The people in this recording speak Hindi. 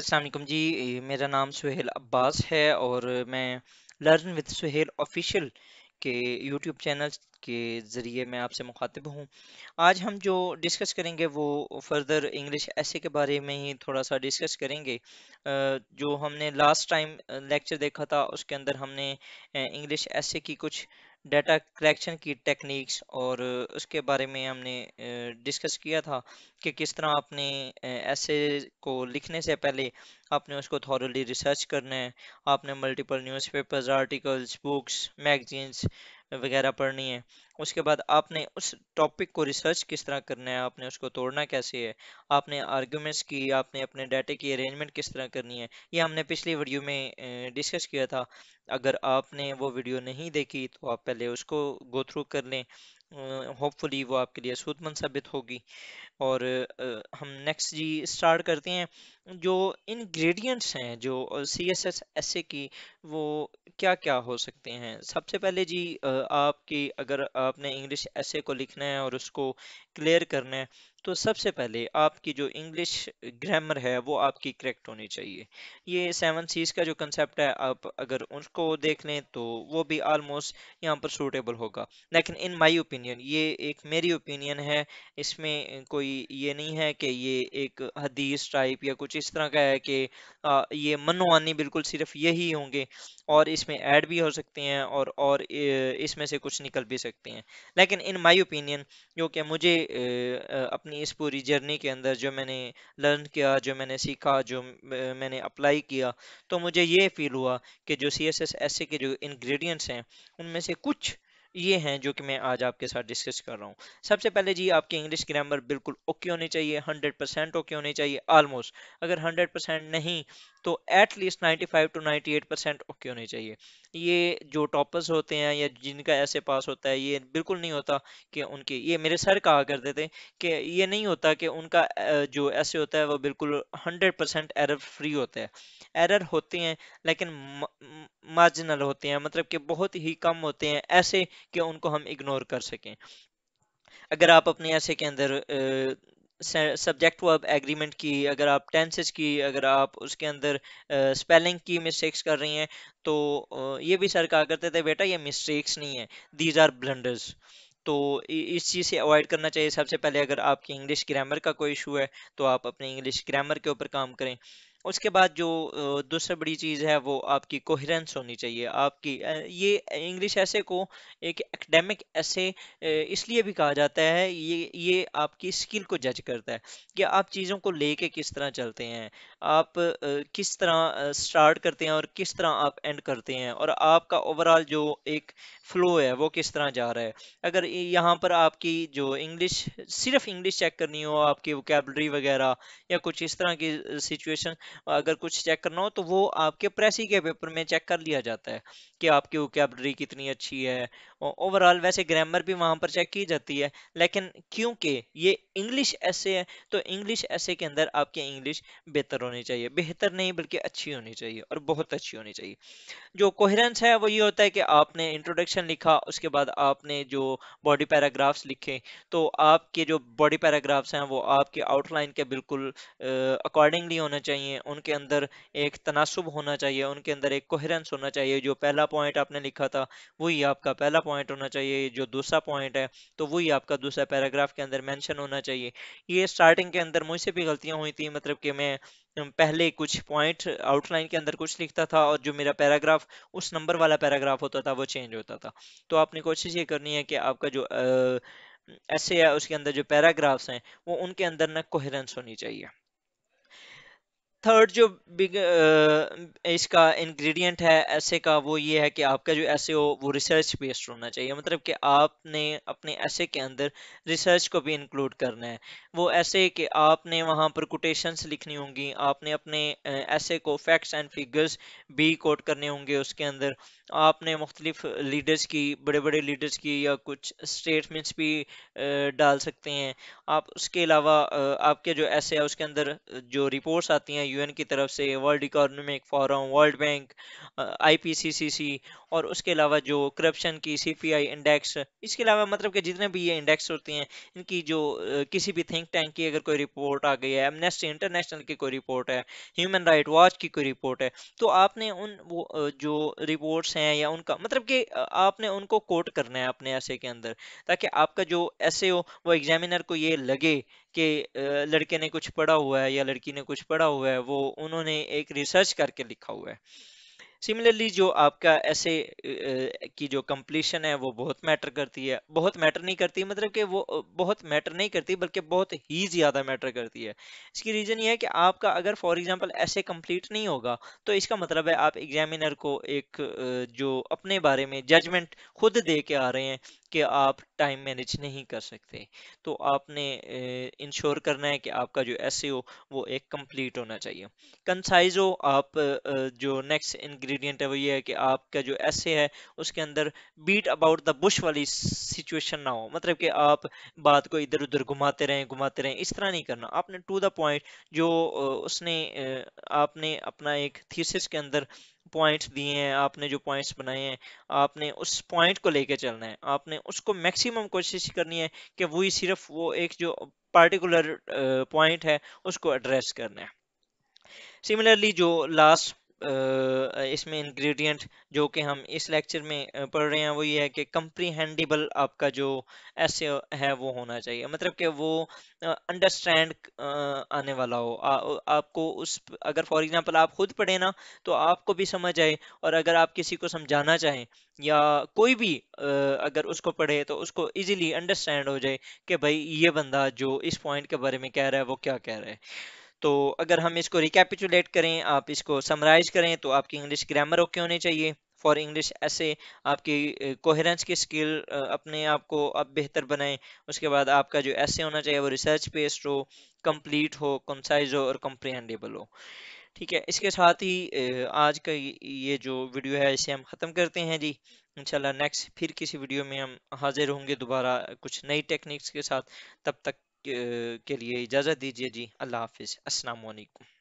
असलम जी मेरा नाम सुहेल अब्बास है और मैं लर्न विद सुहेल ऑफिशियल के यूट्यूब चैनल के ज़रिए मैं आपसे मुखातिब हूँ आज हम जो डिस्कस करेंगे वो फर्दर इंग्लिश ऐसे के बारे में ही थोड़ा सा डिस्कस करेंगे जो हमने लास्ट टाइम लेक्चर देखा था उसके अंदर हमने इंग्लिश ऐसे की कुछ डाटा कलेक्शन की टेक्निक्स और उसके बारे में हमने डिस्कस किया था कि किस तरह आपने ऐसे को लिखने से पहले आपने उसको थॉरली रिसर्च करना है आपने multiple newspapers articles books magazines वगैरह पढ़नी है उसके बाद आपने उस टॉपिक को रिसर्च किस तरह करना है आपने उसको तोड़ना कैसे है आपने आर्ग्यूमेंट्स की आपने अपने डाटे की अरेंजमेंट किस तरह करनी है ये हमने पिछली वीडियो में डिस्कस किया था अगर आपने वो वीडियो नहीं देखी तो आप पहले उसको गो थ्रू कर लें होपफुली वो आपके लिए सूदमंद साबित होगी और हम नेक्स्ट जी स्टार्ट करते हैं जो इंग्रेडिएंट्स हैं जो C S S S A की वो क्या क्या हो सकते हैं सबसे पहले जी आपकी अगर आपने इंग्लिश एस ए को लिखना है और उसको क्लियर करना है तो सबसे पहले आपकी जो इंग्लिश ग्रामर है वो आपकी करेक्ट होनी चाहिए ये सेवन सीज का जो कंसेप्ट है आप अगर उसको देख लें तो वो भी आलमोस्ट यहाँ पर सूटेबल होगा लेकिन इन माय ओपिनियन ये एक मेरी ओपिनियन है इसमें कोई ये नहीं है कि ये एक हदीस टाइप या कुछ इस तरह का है कि ये मनोवानी बिल्कुल सिर्फ यही होंगे और इसमें ऐड भी हो सकते हैं और और इसमें से कुछ निकल भी सकते हैं लेकिन इन माई ओपिनियन जो कि मुझे अपने अपनी इस पूरी जर्नी के अंदर जो मैंने लर्न किया जो मैंने सीखा जो मैंने अप्लाई किया तो मुझे ये फील हुआ कि जो C S S S A के जो इन्ग्रीडियंट्स हैं उनमें से कुछ ये हैं जो कि मैं आज आपके साथ डिस्कस कर रहा हूँ सबसे पहले जी आपकी इंग्लिश ग्रामर बिल्कुल ओके होनी चाहिए हंड्रेड परसेंट ओके होनी चाहिए ऑलमोस्ट अगर हंड्रेड परसेंट नहीं तो at least ninety five to ninety eight percent okay होने चाहिए ये जो टॉपर्स होते हैं या जिनका ऐसे पास होता है ये बिल्कुल नहीं होता कि उनके ये मेरे सर कहा करते थे कि ये नहीं होता कि उनका जो ऐसे होता है वो बिल्कुल हंड्रेड परसेंट एरर फ्री होता है एरर होते हैं लेकिन मार्जिनल होते हैं मतलब कि बहुत ही कम होते हैं ऐसे कि उनको हम इग्नोर कर सकें अगर आप अपने ऐसे के अंदर सब्जेक्ट वर्ब एग्रीमेंट की अगर आप टेंसेस की अगर आप उसके अंदर स्पेलिंग की मिस्टेक्स कर रही हैं तो ये भी सर कहा करते थे बेटा ये मिस्टेक्स नहीं है दीज आर ब्लंडर्स तो इस चीज़ से अवॉइड करना चाहिए सबसे पहले अगर आपकी इंग्लिश ग्रामर का कोई इशू है तो आप अपने इंग्लिश ग्रामर के ऊपर काम करें उसके बाद जो दूसरी बड़ी चीज़ है वो आपकी कोहरेंस होनी चाहिए आपकी ये इंग्लिश ऐसे को एक एकेडमिक ऐसे इसलिए भी कहा जाता है ये ये आपकी स्किल को जज करता है कि आप चीज़ों को लेके किस तरह चलते हैं आप किस तरह स्टार्ट करते हैं और किस तरह आप एंड करते हैं और आपका ओवरऑल जो एक फ्लो है वो किस तरह जा रहा है अगर यहाँ पर आपकी जो इंग्लिश सिर्फ इंग्लिश चेक करनी हो आपकी वोकेबलरी वगैरह या कुछ इस तरह की सिचुएशन अगर कुछ चेक करना हो तो वो आपके प्रेसी के पेपर में चेक कर लिया जाता है कि आपकी वोकेबलरी कितनी अच्छी है ओवरऑल वैसे ग्रामर भी वहाँ पर चेक की जाती है लेकिन क्योंकि ये इंग्लिश ऐसे है तो इंग्लिश ऐसे के अंदर आपकी इंग्लिश बेहतर होनी चाहिए बेहतर नहीं बल्कि अच्छी होनी चाहिए और बहुत अच्छी होनी चाहिए जो कोहरेंस है वो ये होता है कि आपने इंट्रोडक्शन लिखा उसके बाद आपने जो बॉडी पैराग्राफ्स लिखे तो आपके जो बॉडी पैराग्राफ्स हैं वो आपके आउटलाइन के बिल्कुल अकॉर्डिंगली होने चाहिए उनके अंदर एक तनासुब होना चाहिए उनके अंदर एक कोहरेंस होना चाहिए जो पहला पॉइंट आपने लिखा था वही आपका पहला पॉइंट होना चाहिए जो दूसरा पॉइंट है तो वही आपका दूसरा पैराग्राफ के अंदर मैंशन होना चाहिए ये स्टार्टिंग के अंदर मुझसे भी गलतियाँ हुई थी मतलब कि मैं पहले कुछ पॉइंट आउटलाइन के अंदर कुछ लिखता था और जो मेरा पैराग्राफ उस नंबर वाला पैराग्राफ होता था वो चेंज होता था तो आपने कोशिश ये करनी है कि आपका जो ऐसे है उसके अंदर जो पैराग्राफ्स हैं वो उनके अंदर ना कोहरेंस होनी चाहिए थर्ड जो बिग uh, इसका इंग्रेडिएंट है ऐसे का वो ये है कि आपका जो ऐसे हो वो रिसर्च बेस्ड होना चाहिए मतलब कि आपने अपने ऐसे के अंदर रिसर्च को भी इंक्लूड करना है वो ऐसे कि आपने वहाँ पर कोटेशंस लिखनी होंगी आपने अपने uh, ऐसे को फैक्ट्स एंड फिगर्स भी कोट करने होंगे उसके अंदर आपने मुख्तलिफ लीडर्स की बड़े बड़े लीडर्स की या कुछ स्टेटमेंट्स भी uh, डाल सकते हैं आप उसके अलावा आपके जो ऐसे है उसके अंदर जो रिपोर्ट्स आती हैं यूएन की तरफ से world economic forum world bank IPCCC और उसके अलावा जो करप्शन की सीपीआई इंडेक्स इसके अलावा मतलब कि जितने भी ये इंडेक्स होते हैं इनकी जो किसी भी थिंक टैंक की अगर कोई रिपोर्ट आ गई है एमनेस्टी इंटरनेशनल की कोई रिपोर्ट है ह्यूमन राइट वॉच की कोई रिपोर्ट है तो आपने उन वो जो रिपोर्ट्स हैं या उनका मतलब कि आपने उनको कोट करना है अपने ऐसे के अंदर ताकि आपका जो ऐसे हो वो एग्जामिनर को ये लगे कि लड़के ने कुछ पढ़ा हुआ है या लड़की ने कुछ पढ़ा हुआ है वो उन्होंने एक रिसर्च करके लिखा हुआ है सिमिलरली जो आपका ऐसे की जो कंप्लीशन है वो बहुत मैटर करती है बहुत मैटर नहीं करती मतलब कि वो बहुत मैटर नहीं करती बल्कि बहुत ही ज़्यादा मैटर करती है इसकी रीज़न ये है कि आपका अगर फॉर एग्जांपल ऐसे कंप्लीट नहीं होगा तो इसका मतलब है आप एग्जामिनर को एक जो अपने बारे में जजमेंट खुद दे के आ रहे हैं कि आप टाइम मैनेज नहीं कर सकते तो आपने इंश्योर करना है कि आपका जो एस e वो एक कंप्लीट होना चाहिए कंसाइज हो आप जो नेक्स्ट इंग्रेडिएंट है वो ये है कि आपका जो एस e है उसके अंदर बीट अबाउट द बुश वाली सिचुएशन ना हो मतलब कि आप बात को इधर उधर घुमाते रहें घुमाते रहें इस तरह नहीं करना आपने टू द पॉइंट जो उसने आपने अपना एक थीसिस के अंदर पॉइंट्स दिए हैं आपने जो पॉइंट्स बनाए हैं आपने उस पॉइंट को लेके चलना है आपने उसको मैक्सिमम कोशिश करनी है कि वही सिर्फ वो एक जो पार्टिकुलर पॉइंट है उसको एड्रेस करना है सिमिलरली जो लास्ट इसमें इंग्रेडिएंट जो कि हम इस लेक्चर में पढ़ रहे हैं वो ये है कि कंप्रीहेंडेबल आपका जो ऐसे है वो होना चाहिए मतलब कि वो अंडरस्टैंड आने वाला हो आ, आपको उस अगर फॉर एग्जांपल आप खुद पढ़े ना तो आपको भी समझ आए और अगर आप किसी को समझाना चाहें या कोई भी अगर उसको पढ़े तो उसको इजीली अंडरस्टैंड हो जाए कि भाई ये बंदा जो इस पॉइंट के बारे में कह रहा है वो क्या कह रहा है तो अगर हम इसको रिकेपिचुलेट करें आप इसको समराइज करें तो आपकी इंग्लिश ग्रामर ओके होनी चाहिए फॉर इंग्लिश ऐसे आपकी कोहरेंस की स्किल अपने आप को आप बेहतर बनाएं उसके बाद आपका जो ऐसे होना चाहिए वो रिसर्च बेस्ड हो कंप्लीट हो कंसाइज हो और कम्प्रिहेंडेबल हो ठीक है इसके साथ ही आज का ये जो वीडियो है इसे हम ख़त्म करते हैं जी इंशाल्लाह नेक्स्ट फिर किसी वीडियो में हम हाजिर होंगे दोबारा कुछ नई टेक्निक्स के साथ तब तक के लिए इजाज़त दीजिए जी अल्लाह हाफिज़ असलकुम